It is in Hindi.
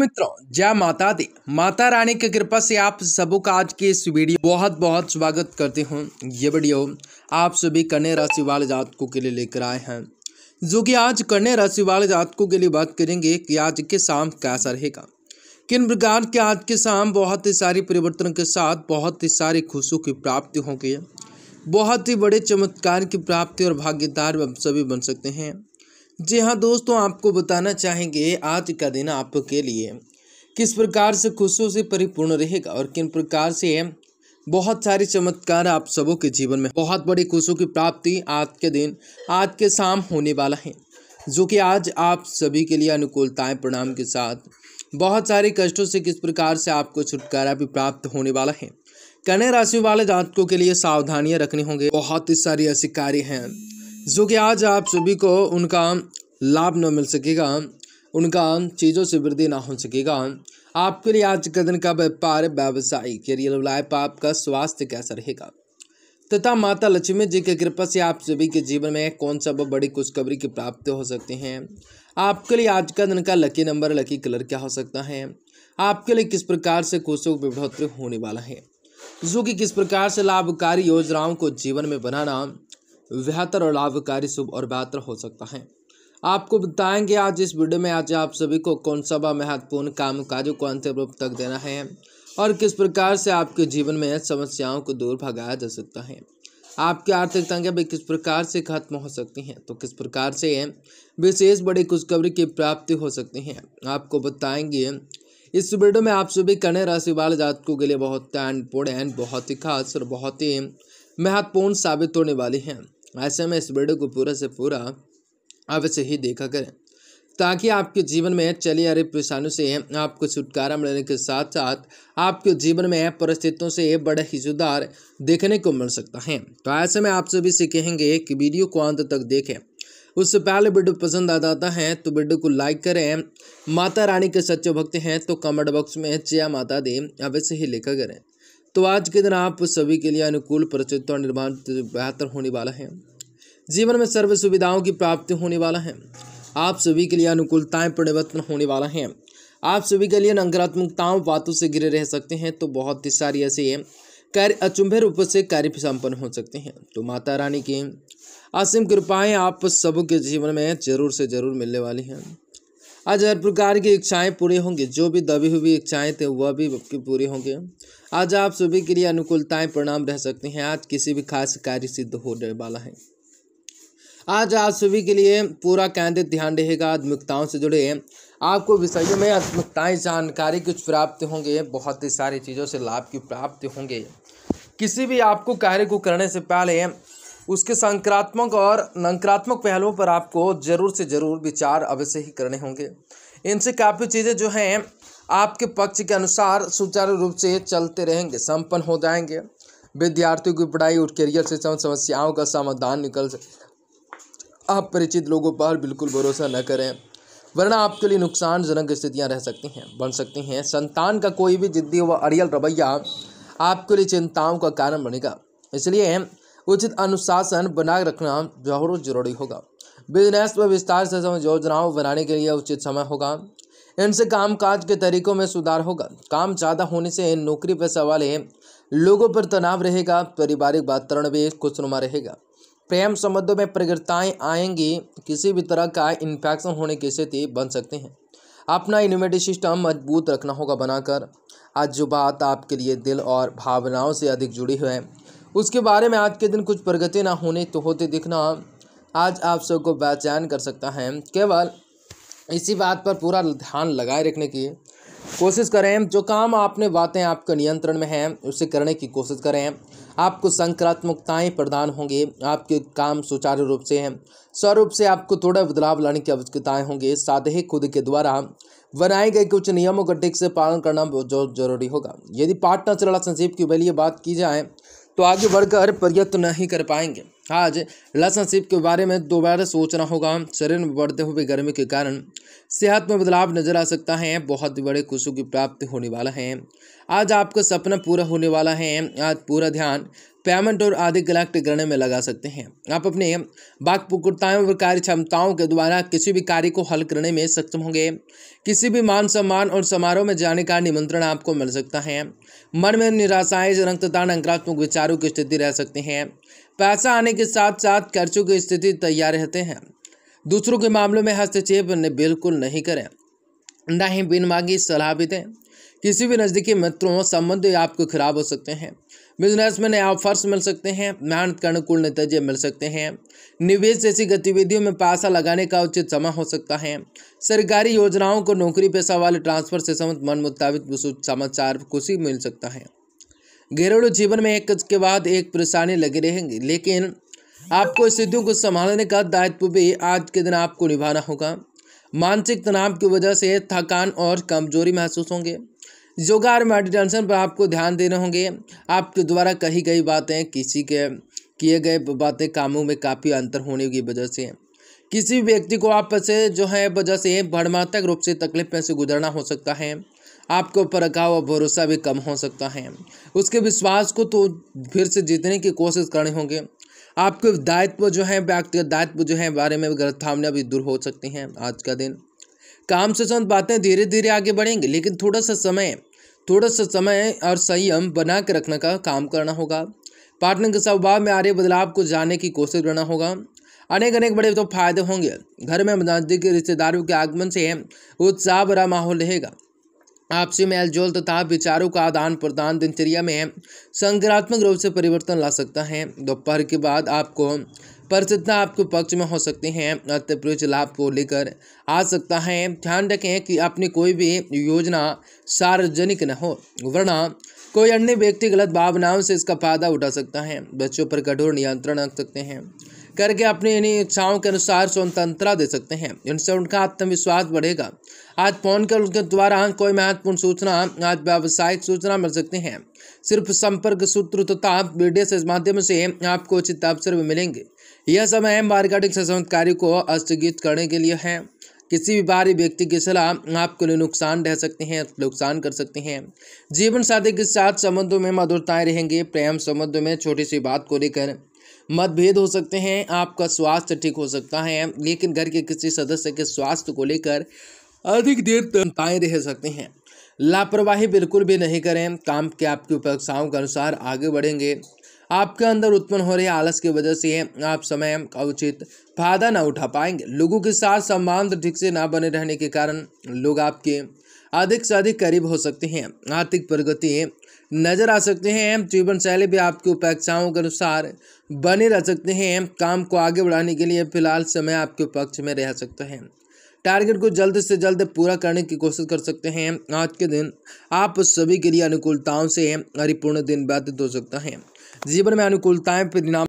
मित्रों जय माता दी माता रानी की कृपा से आप सबों का आज के इस वीडियो बहुत बहुत स्वागत करते हूँ ये वीडियो आप सभी कन्या राशि वाले जातकों के लिए लेकर आए हैं जो कि आज कन्या राशि वाले जातकों के लिए बात करेंगे कि आज के शाम कैसा रहेगा किन प्रकार के आज के शाम बहुत ही सारे परिवर्तन के साथ बहुत ही सारी खुशियों की प्राप्ति होगी बहुत ही बड़े चमत्कार की प्राप्ति और भाग्यदार सभी बन सकते हैं जी हाँ दोस्तों आपको बताना चाहेंगे आज का दिन आपके लिए किस प्रकार से खुशियों से परिपूर्ण रहेगा और किन प्रकार से बहुत सारे चमत्कार आप सबों के जीवन में बहुत बड़ी खुशियों की प्राप्ति आज के दिन आज के शाम होने वाला है जो कि आज आप सभी के लिए अनुकूलताएं प्रणाम के साथ बहुत सारे कष्टों से किस प्रकार से आपको छुटकारा भी प्राप्त होने वाला है कन्या राशि वाले जातकों के लिए सावधानियां रखनी होंगी बहुत ही सारी ऐसे कार्य हैं जो कि आज आप सभी को उनका लाभ न मिल सकेगा उनका चीज़ों से वृद्धि ना हो सकेगा आपके लिए आज का दिन का व्यापार व्यवसाय करियर लाइफ आपका स्वास्थ्य कैसा रहेगा तथा माता लक्ष्मी जी की कृपा से आप सभी के जीवन में कौन सा बड़ी खुशखबरी की प्राप्ति हो सकते हैं आपके लिए आज का दिन का लकी नंबर लकी कलर क्या हो सकता है आपके लिए किस प्रकार से खुशों की बढ़ोतरी होने वाला है जो कि किस प्रकार से लाभकारी योजनाओं को जीवन में बनाना बेहतर और लाभकारी शुभ और बेहतर हो सकता है आपको बताएंगे आज इस वीडियो में आज आप सभी को कौन सा महत्वपूर्ण काम काजों को अंतिम रूप तक देना है और किस प्रकार से आपके जीवन में समस्याओं को दूर भगाया जा सकता है आपकी आर्थिक तंगी भी किस प्रकार से खत्म हो सकती हैं तो किस प्रकार से विशेष बड़ी खुशखबरी की प्राप्ति हो सकती है आपको बताएंगे इस वीडियो में आप सभी कन्या राशि वाले जातकों के लिए बहुत एंड बहुत ही खास और बहुत ही महत्वपूर्ण साबित होने वाली हैं ऐसे में इस वीडियो को पूरा से पूरा अवश्य ही देखा करें ताकि आपके जीवन में चली आ रही परेशानियों से आपको छुटकारा मिलने के साथ साथ आपके जीवन में परिस्थितियों से बड़ा ही सुधार देखने को मिल सकता है तो ऐसे में आप सभी से कहेंगे कि वीडियो को अंत तक देखें उससे पहले वीडियो पसंद आ जाता है तो वीडियो को लाइक करें माता रानी के सच्चे भक्त हैं तो कमेंट बॉक्स में चया माता दे अवश्य ही लिखा करें तो आज के दिन आप सभी के लिए अनुकूल परिस्थितियों निर्माण बेहतर होने वाला है जीवन में सर्व सुविधाओं की प्राप्ति होने वाला है आप सभी के लिए अनुकूलताएं परिवर्तन होने वाला है आप सभी के लिए नकारात्मकताओं बातों से गिरे रह सकते हैं तो बहुत ही सारी ऐसे कार्य अचुंभे रूप से कार्य संपन्न हो सकते हैं तो माता रानी की असीम कृपाएँ आप सबके जीवन में जरूर से जरूर मिलने वाली हैं आज हर प्रकार की इच्छाएं पूरी होंगी जो भी दबी हुई इच्छाएं थे वह भी पूरी होंगे आज आप सभी के लिए अनुकूलताएं परिणाम रह सकते हैं आज किसी भी खास कार्य सिद्ध होने वाला है आज आज सुबह के लिए पूरा केंद्रित ध्यान रहेगा आत्मिकताओं से जुड़े आपको विषयों में आत्मिकताएँ जानकारी कुछ प्राप्त होंगे बहुत ही सारी चीज़ों से लाभ की प्राप्ति होंगे किसी भी आपको कार्य को करने से पहले उसके सकारात्मक और नकारात्मक पहलुओं पर आपको ज़रूर से ज़रूर विचार अवश्य ही करने होंगे इनसे काफ़ी चीज़ें जो हैं आपके पक्ष के अनुसार सुचारू रूप से चलते रहेंगे संपन्न हो जाएंगे विद्यार्थियों की पढ़ाई और करियर से समस्याओं का समाधान निकल अपरिचित लोगों पर बिल्कुल भरोसा न करें वरना आपके लिए नुकसानजनक स्थितियाँ रह सकती हैं बन सकती हैं संतान का कोई भी जिद्दी व अड़ियल रवैया आपके लिए चिंताओं का कारण बनेगा इसलिए उचित अनुशासन बनाए रखना बहुत जरूरी होगा बिजनेस में विस्तार से योजनाओं बनाने के लिए उचित समय होगा इनसे कामकाज के तरीकों में सुधार होगा काम ज़्यादा होने से नौकरी पर सवाल है लोगों पर तनाव रहेगा पारिवारिक वातावरण भी खुशनुमा रहेगा प्रेम संबंधों में प्रगृताएँ आएंगी किसी भी तरह का इन्फेक्शन होने की स्थिति बन सकते हैं अपना इम्यूनिटी सिस्टम मजबूत रखना होगा बनाकर आज जो बात आपके लिए दिल और भावनाओं से अधिक जुड़ी हुई है उसके बारे में आज के दिन कुछ प्रगति ना होने तो होते दिखना आज आप सबको बेचैन कर सकता है केवल इसी बात पर पूरा ध्यान लगाए रखने की कोशिश करें जो काम आपने बातें आपके नियंत्रण में हैं उसे करने की कोशिश करें आपको सकारात्मकताएँ प्रदान होंगी आपके काम सुचारू रूप से हैं स्वरूप से आपको थोड़ा बदलाव लाने की आवश्यकताएँ होंगी साथ ही खुद के द्वारा बनाए गए कुछ नियमों का ठीक से पालन करना जो जरूरी होगा यदि पार्टनर रिलेशनशिप की बलिए बात की जाए तो आगे बढ़कर प्रयत्न नहीं कर पाएंगे आज रिलेशनशिप के बारे में दोबारा सोचना होगा शरीर में बढ़ते हुए गर्मी के कारण सेहत में बदलाव नजर आ सकता है बहुत बड़े खुशों की प्राप्ति होने वाला है आज आपका सपना पूरा होने वाला है आज पूरा ध्यान पेमेंट और आदि कलेक्ट करने में लगा सकते हैं आप अपने वाकपुकुरताओं और कार्य क्षमताओं के द्वारा किसी भी कार्य को हल करने में सक्षम होंगे किसी भी मान सम्मान और समारोह में जाने का निमंत्रण आपको मिल सकता है मन में निराशाएं जनकता नकारात्मक विचारों की स्थिति रह सकती हैं पैसा आने के साथ साथ खर्चों की स्थिति तैयार रहते हैं दूसरों के मामलों में हस्तक्षेप बिल्कुल नहीं करें ना ही बिन मांगी सलाह भी दें किसी भी नज़दीकी मित्रों संबंध आपको खराब हो सकते हैं बिजनेस में नए ऑफर्स मिल सकते हैं मेहनत के अनुकूल नतीजे मिल सकते हैं निवेश जैसी गतिविधियों में पैसा लगाने का उचित समय हो सकता है सरकारी योजनाओं को नौकरी पेशा वाले ट्रांसफर से संबंध मन मुताबिक समाचार खुशी मिल सकता है घरेलू जीवन में एक के बाद एक परेशानी लगी रहेंगी लेकिन आपको स्थितियों को संभालने का दायित्व भी आज के दिन आपको निभाना होगा मानसिक तनाव की वजह से थकान और कमजोरी महसूस होंगे योगा और मेडिटेशन पर आपको ध्यान देने होंगे आपके द्वारा कही गई बातें किसी के किए गए बातें कामों में काफ़ी अंतर होने की वजह से किसी व्यक्ति को आपसे जो है वजह से भरमात्मक रूप से तकलीफ में से गुजरना हो सकता है आपके ऊपर रखा हुआ भरोसा भी कम हो सकता है उसके विश्वास को तो फिर से जीतने की कोशिश करनी होगी आपके दायित्व जो है व्यक्तिगत दायित्व जो है बारे में गलत थामना भी दूर हो सकती हैं आज का दिन काम से संबंध बातें धीरे धीरे आगे बढ़ेंगे लेकिन थोड़ा सा समय थोड़ा सा समय और संयम बना के रखने का काम करना होगा पार्टनर के स्वभाव में आ रहे बदलाव को जानने की कोशिश करना होगा अनेक अनेक बड़े तो फायदे होंगे घर में नजदीकी रिश्तेदारों के आगमन से उत्साह भरा माहौल रहेगा आपसी मेल जोल तथा विचारों का आदान प्रदान दिनचर्या में संक्रात्मक रूप से परिवर्तन ला सकता है दोपहर के बाद आपको परिस्थितियाँ आपके पक्ष में हो सकती हैं अत्य लाभ को लेकर आ सकता है ध्यान रखें कि अपनी कोई भी योजना सार्वजनिक न हो वरना कोई अन्य व्यक्ति गलत भावनाओं से इसका फायदा उठा सकता है बच्चों पर कठोर नियंत्रण रख सकते हैं करके अपने इन इच्छाओं के अनुसार स्वतंत्रता दे सकते हैं इनसे उनका आत्मविश्वास बढ़ेगा आज फोन कर उनके द्वारा कोई महत्वपूर्ण सूचना आज व्यावसायिक सूचना मिल सकती है सिर्फ संपर्क सूत्र तथा वीडियो से माध्यम से आपको उचित अवसर भी मिलेंगे यह समय मार्केटिंग से कार्य को स्थगित करने के लिए है किसी भी बाहरी व्यक्ति की सलाह आपके लिए नुकसान रह सकते हैं नुकसान कर सकते हैं जीवन साथी के साथ संबंधों में मधुरताएं रहेंगी प्रेम संबंधों में छोटी सी बात को लेकर मतभेद हो सकते हैं आपका स्वास्थ्य ठीक हो सकता है लेकिन घर के किसी सदस्य के स्वास्थ्य को लेकर अधिक देर तय रह सकते हैं लापरवाही बिल्कुल भी नहीं करें काम के आपकी उपेक्षाओं के अनुसार आगे बढ़ेंगे आपके अंदर उत्पन्न हो रहे आलस की वजह से आप समय का उचित फायदा ना उठा पाएंगे लोगों के साथ संबंध ठीक से ना बने रहने के कारण लोग आपके अधिक से अधिक करीब हो सकते हैं आर्थिक प्रगति नजर आ सकते हैं जीवन शैली भी आपकी उपेक्षाओं के अनुसार बने रह सकते हैं काम को आगे बढ़ाने के लिए फिलहाल समय आपके पक्ष में रह सकते हैं टारगेट को जल्द से जल्द पूरा करने की कोशिश कर सकते हैं आज के दिन आप सभी के लिए अनुकूलताओं से परिपूर्ण दिन व्यतीत हो सकता है जीवन में अनुकूलताएं परिणाम